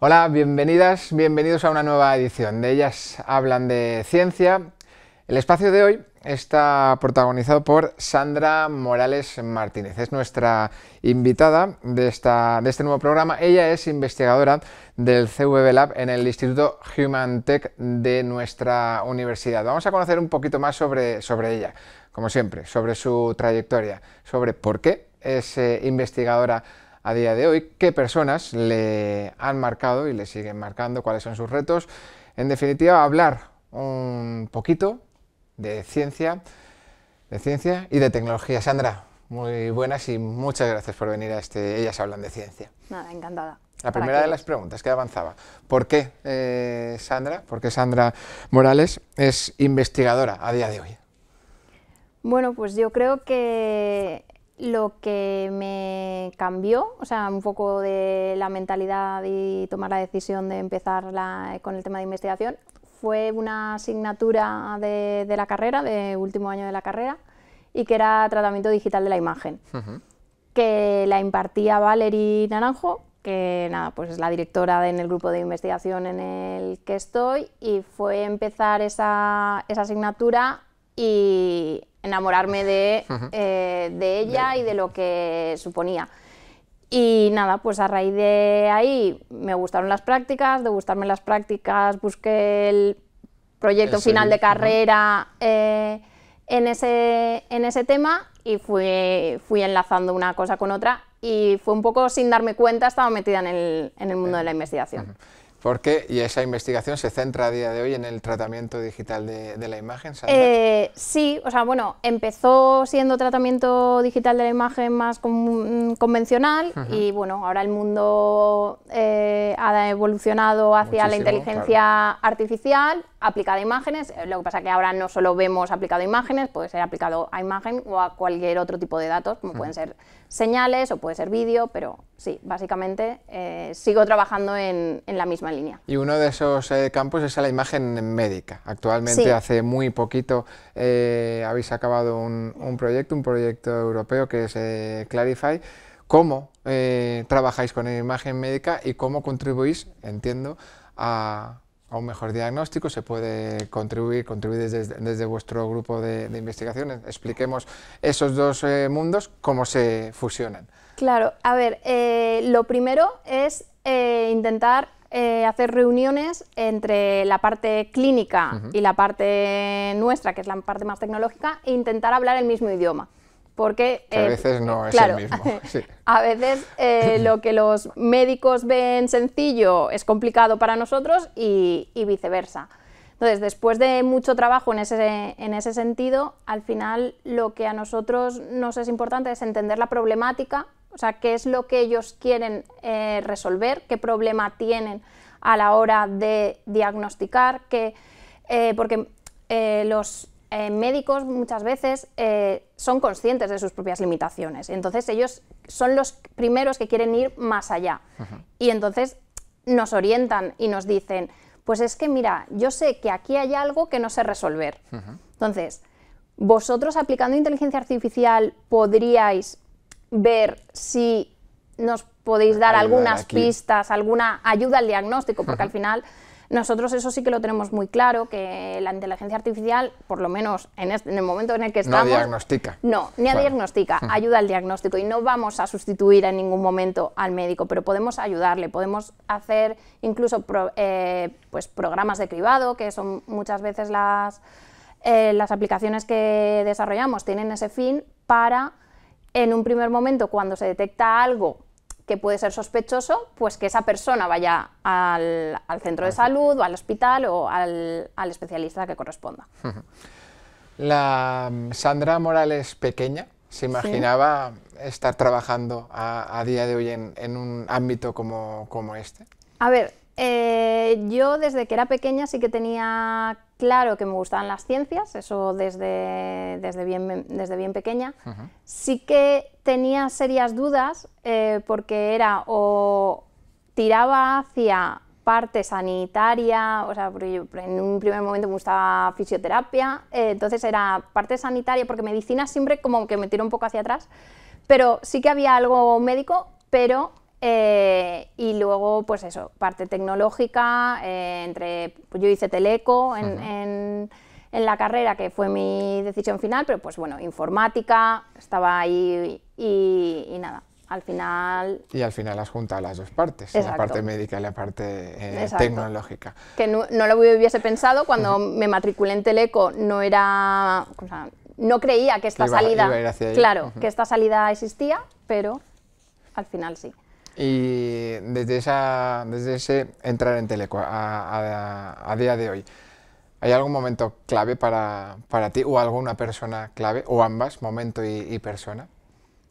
Hola, bienvenidas, bienvenidos a una nueva edición de Ellas Hablan de Ciencia. El espacio de hoy está protagonizado por Sandra Morales Martínez. Es nuestra invitada de, esta, de este nuevo programa. Ella es investigadora del CVB Lab en el Instituto Human Tech de nuestra universidad. Vamos a conocer un poquito más sobre, sobre ella, como siempre, sobre su trayectoria, sobre por qué es eh, investigadora a día de hoy, qué personas le han marcado y le siguen marcando, cuáles son sus retos. En definitiva, hablar un poquito de ciencia, de ciencia y de tecnología. Sandra, muy buenas y muchas gracias por venir a este Ellas hablan de ciencia. Nada, encantada. La primera de las preguntas que avanzaba. ¿Por qué eh, Sandra? ¿Por qué Sandra Morales es investigadora a día de hoy? Bueno, pues yo creo que lo que me cambió, o sea, un poco de la mentalidad y tomar la decisión de empezar con el tema de investigación, fue una asignatura de, la carrera, de último año de la carrera, y que era tratamiento digital de la imagen, que la impartía Valerie Naranjo, que nada, pues es la directora en el grupo de investigación en el que estoy, y fue empezar esa, esa asignatura y enamorarme de, eh, de ella y de lo que suponía. Y nada, pues a raíz de ahí me gustaron las prácticas, de gustarme las prácticas busqué el proyecto final de carrera eh, en, ese, en ese tema y fui, fui enlazando una cosa con otra y fue un poco sin darme cuenta, estaba metida en el, en el mundo de la investigación. Porque, y esa investigación se centra a día de hoy en el tratamiento digital de, la imagen, eh, sí, o sea, bueno, empezó siendo tratamiento digital de la imagen más convencional y bueno, ahora el mundo eh, ha evolucionado hacia la inteligencia artificial aplicado a imágenes, eh, lo que pasa es que ahora no solo vemos aplicado a imágenes, puede ser aplicado a imagen o a cualquier otro tipo de datos, como pueden ser señales o puede ser vídeo, pero sí, básicamente eh, sigo trabajando en, la misma línea. Y uno de esos eh, campos es la imagen médica. Actualmente, hace muy poquito, habéis acabado un, un, proyecto, un proyecto europeo que es Clarify. ¿Cómo trabajáis con la imagen médica y cómo contribuís, entiendo, a a un mejor diagnóstico, se puede contribuir, contribuir desde, vuestro grupo de, investigación. Expliquemos esos dos eh, mundos, cómo se fusionan. Claro, a ver, eh, lo primero es eh, intentar hacer reuniones entre la parte clínica y la parte nuestra, que es la parte más tecnológica, e intentar hablar el mismo idioma porque... a eh, veces no es el mismo. A veces eh, lo que los médicos ven sencillo es complicado para nosotros y, viceversa. Entonces, después de mucho trabajo en ese, en ese, sentido, al final lo que a nosotros nos es importante es entender la problemática, o sea, qué es lo que ellos quieren eh, resolver, qué problema tienen a la hora de diagnosticar, que, porque los eh, médicos muchas veces eh, son conscientes de sus propias limitaciones. Entonces ellos son los primeros que quieren ir más allá. Y entonces nos orientan y nos dicen, pues es que mira, yo sé que aquí hay algo que no sé resolver. Entonces, vosotros aplicando inteligencia artificial podríais ver si nos podéis dar algunas pistas, alguna ayuda al diagnóstico, porque al final nosotros eso sí que lo tenemos muy claro, que la inteligencia artificial, por lo menos en, este, el momento en el que estamos... No diagnostica. No, ni a diagnostica, ayuda al diagnóstico y no vamos a sustituir en ningún momento al médico, pero podemos ayudarle, podemos hacer incluso eh, pues programas de cribado, que son muchas veces las, eh, las aplicaciones que desarrollamos, tienen ese fin para, en un primer momento, cuando se detecta algo que puede ser sospechoso, pues que esa persona vaya al, centro de salud o al hospital o al, especialista que corresponda. La mm, Sandra Morales pequeña se imaginaba estar trabajando a, día de hoy en, un ámbito como, como este. A ver, eh, yo desde que era pequeña sí que tenía claro que me gustaban las ciencias, eso desde, desde, bien, desde bien pequeña. Sí que tenía serias dudas eh, porque era o tiraba hacia parte sanitaria, o sea, en un primer momento me gustaba fisioterapia, eh, entonces era parte sanitaria, porque medicina siempre como que me tiró un poco hacia atrás, pero sí que había algo médico, pero eh, y luego, pues eso, parte tecnológica, eh, entre, pues yo hice teleco en, en, la carrera, que fue mi decisión final, pero pues bueno, informática, estaba ahí y, nada. Al final... Y al final has juntado las dos partes, la parte médica y la parte eh, tecnológica. Que no, lo hubiese pensado cuando me matriculé en Teleco, no era... no creía que esta salida... claro, que esta salida existía, pero al final sí y desde, esa, desde ese entrar en Teleco a, día de hoy. ¿Hay algún momento clave para, para, ti o alguna persona clave o ambas, momento y, persona?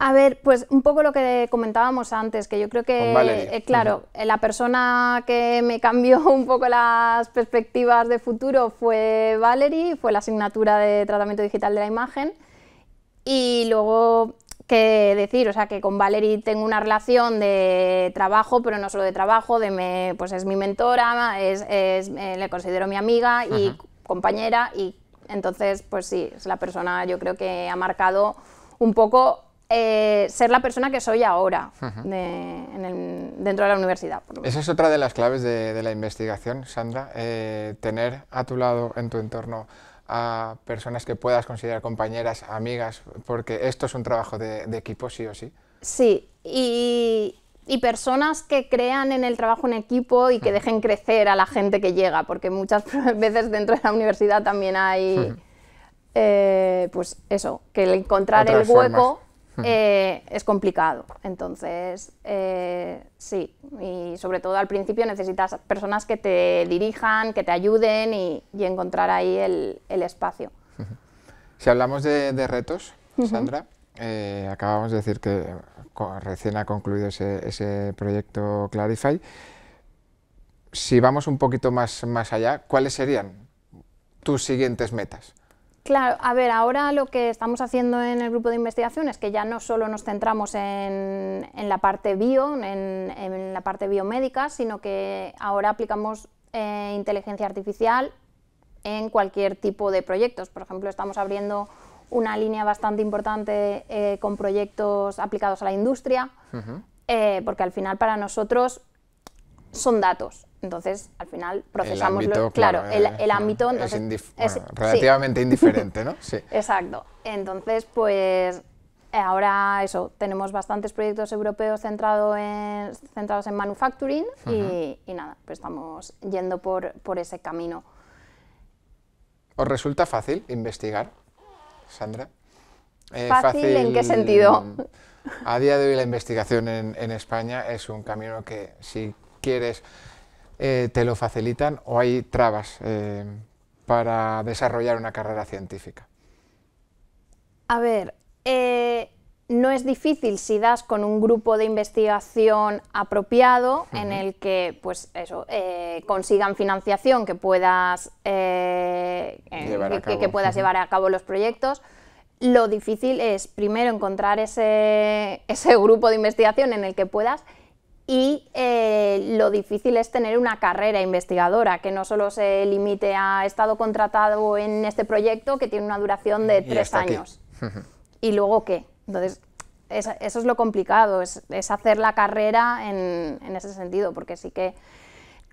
A ver, pues un poco lo que comentábamos antes, que yo creo que, eh, claro, eh, la persona que me cambió un poco las perspectivas de futuro fue Valerie, fue la asignatura de tratamiento digital de la imagen. Y luego que decir, o sea, que con Valerie tengo una relación de trabajo, pero no solo de trabajo, de me, pues es mi mentora, es, eh, le considero mi amiga y compañera y entonces, pues sí, es la persona, yo creo que ha marcado un poco eh, ser la persona que soy ahora dentro de la universidad. Esa es otra de las claves de, la investigación, Sandra, eh, tener a tu lado, en tu entorno, a personas que puedas considerar compañeras, amigas, porque esto es un trabajo de, equipo, sí o sí. Sí, y, personas que crean en el trabajo en equipo y que dejen crecer a la gente que llega, porque muchas veces dentro de la universidad también hay, eh, pues eso, que el encontrar el hueco eh, es complicado. Entonces, eh, sí, y sobre todo al principio necesitas personas que te dirijan, que te ayuden y, encontrar ahí el, espacio. Si hablamos de, retos, Sandra, eh, acabamos de decir que recién ha concluido ese, ese, proyecto Clarify. Si vamos un poquito más, más allá, ¿cuáles serían tus siguientes metas? Claro, a ver, ahora lo que estamos haciendo en el grupo de investigación es que ya no solo nos centramos en, la parte bio, en, la parte biomédica, sino que ahora aplicamos eh, inteligencia artificial en cualquier tipo de proyectos. Por ejemplo, estamos abriendo una línea bastante importante eh, con proyectos aplicados a la industria, eh, porque al final para nosotros son datos. Entonces, al final procesamos lo, claro, eh, el, ámbito es, relativamente indiferente, ¿no? Sí. Exacto. Entonces, pues eh, ahora eso, tenemos bastantes proyectos europeos en, centrados en manufacturing y, nada, pues estamos yendo por, ese camino. ¿Os resulta fácil investigar, Sandra? Eh, ¿Fácil, en qué sentido? A día de hoy la investigación en, España es un camino que sí quieres, eh, te lo facilitan o hay trabas eh, para desarrollar una carrera científica? A ver, eh, no es difícil si das con un grupo de investigación apropiado en el que, pues eso, consigan financiación que puedas, que, puedas llevar a cabo los proyectos. Lo difícil es primero encontrar ese, grupo de investigación en el que puedas y eh, lo difícil es tener una carrera investigadora que no solo se limite a estado contratado en este proyecto que tiene una duración de tres años. ¿Y luego qué? Entonces, eso es lo complicado, es, hacer la carrera en, ese sentido, porque sí que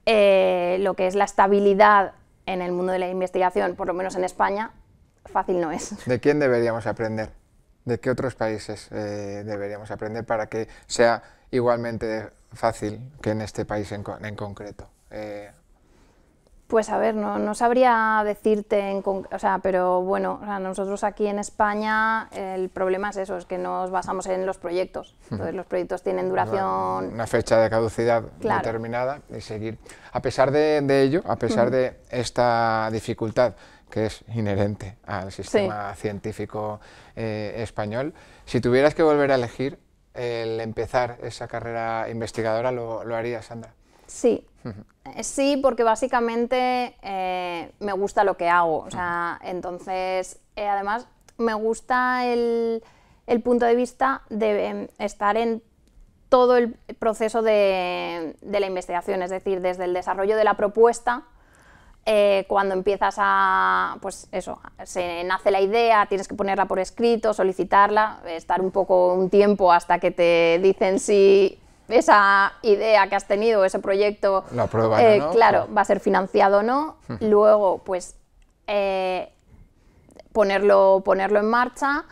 eh, lo que es la estabilidad en el mundo de la investigación, por lo menos en España, fácil no es. ¿De quién deberíamos aprender? ¿De qué otros países eh, deberíamos aprender para que sea igualmente fácil que en este país en, concreto? Eh, pues a ver, no, sabría decirte, en pero bueno, nosotros aquí en España el problema es eso, es que nos basamos en los proyectos. Entonces los proyectos tienen duración... Una fecha de caducidad determinada y seguir. A pesar de, ello, a pesar de esta dificultad que es inherente al sistema científico eh, español, si tuvieras que volver a elegir el empezar esa carrera investigadora lo, haría, Sandra? Sí, eh, sí, porque básicamente eh, me gusta lo que hago. O sea, entonces, eh, además, me gusta el, punto de vista de em, estar en todo el proceso de, la investigación, es decir, desde el desarrollo de la propuesta eh, cuando empiezas a, pues eso, se nace la idea, tienes que ponerla por escrito, solicitarla, estar un poco un tiempo hasta que te dicen si esa idea que has tenido, ese proyecto, eh, claro, va a ser financiado o no. Hmm. Luego, pues eh, ponerlo, ponerlo en marcha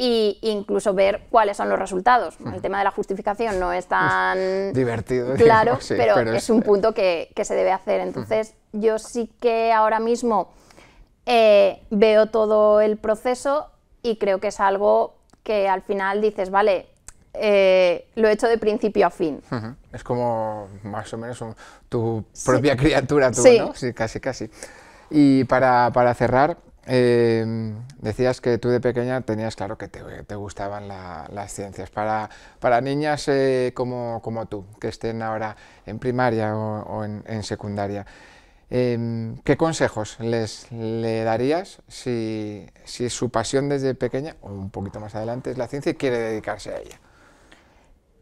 e incluso ver cuáles son los resultados. Hmm. El tema de la justificación no es tan divertido, claro, pero, es, un punto que, se debe hacer. Hmm. Entonces, yo sí que ahora mismo eh, veo todo el proceso y creo que es algo que al final dices, vale, eh, lo he hecho de principio a fin. Es como más o menos tu propia criatura, ¿no? Sí, casi, casi. Y para, cerrar, eh, Decías que tú de pequeña tenías claro que te, gustaban las ciencias. Para, para niñas eh, como, como, tú, que estén ahora en primaria o, en, secundaria, em, ¿qué consejos les le darías si, su pasión desde pequeña o un poquito más adelante es la ciencia y quiere dedicarse a ella?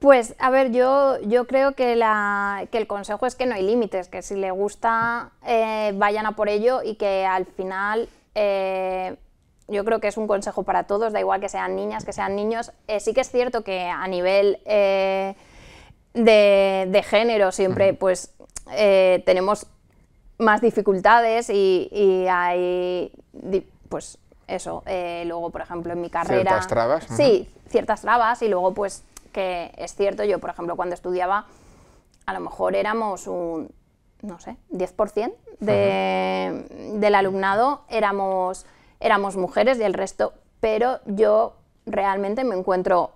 Pues a ver, yo, yo creo que, el consejo es que no hay límites, que si le gusta eh, vayan a por ello y que al final eh, yo creo que es un consejo para todos, da igual que sean niñas, que sean niños. Eh, sí que es cierto que a nivel eh, de, género siempre pues eh, tenemos más dificultades y, hay pues eso, luego por ejemplo en mi carrera... Ciertas trabas. Sí, ciertas trabas y luego pues que es cierto, yo por ejemplo cuando estudiaba a lo mejor éramos un, no sé, 10% del alumnado éramos éramos mujeres y el resto, pero yo realmente me encuentro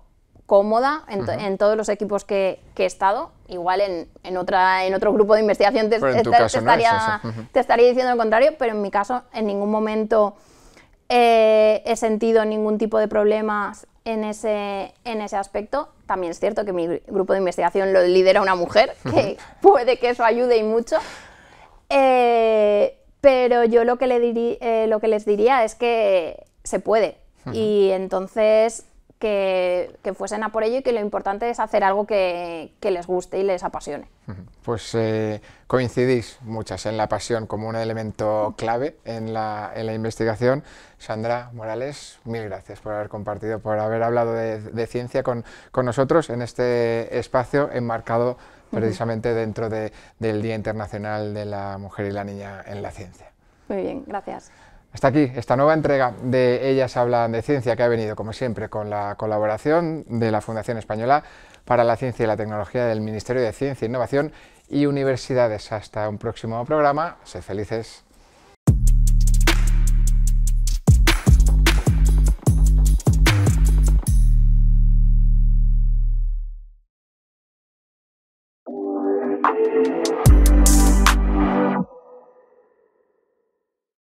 cómoda en, todos los equipos que, he estado. Igual en, otra, en otro grupo de investigación te, estaría, diciendo lo contrario, pero en mi caso en ningún momento eh, he sentido ningún tipo de problemas en ese, en ese aspecto. También es cierto que mi grupo de investigación lo lidera una mujer, que puede que eso ayude y mucho. Eh, pero yo lo que, le eh, lo que les diría es que se puede. Y entonces que, fuesen a por ello y que lo importante es hacer algo que, les guste y les apasione. Pues eh, coincidís muchas en la pasión como un elemento clave en la, investigación. Sandra Morales, mil gracias por haber compartido, por haber hablado de, ciencia con, con nosotros en este espacio enmarcado precisamente dentro del Día Internacional de la Mujer y la Niña en la Ciencia. Muy bien, gracias. Hasta aquí esta nueva entrega de Ellas hablan de ciencia que ha venido, como siempre, con la colaboración de la Fundación Española para la Ciencia y la Tecnología del Ministerio de Ciencia, Innovación y Universidades. Hasta un próximo programa. Sé felices.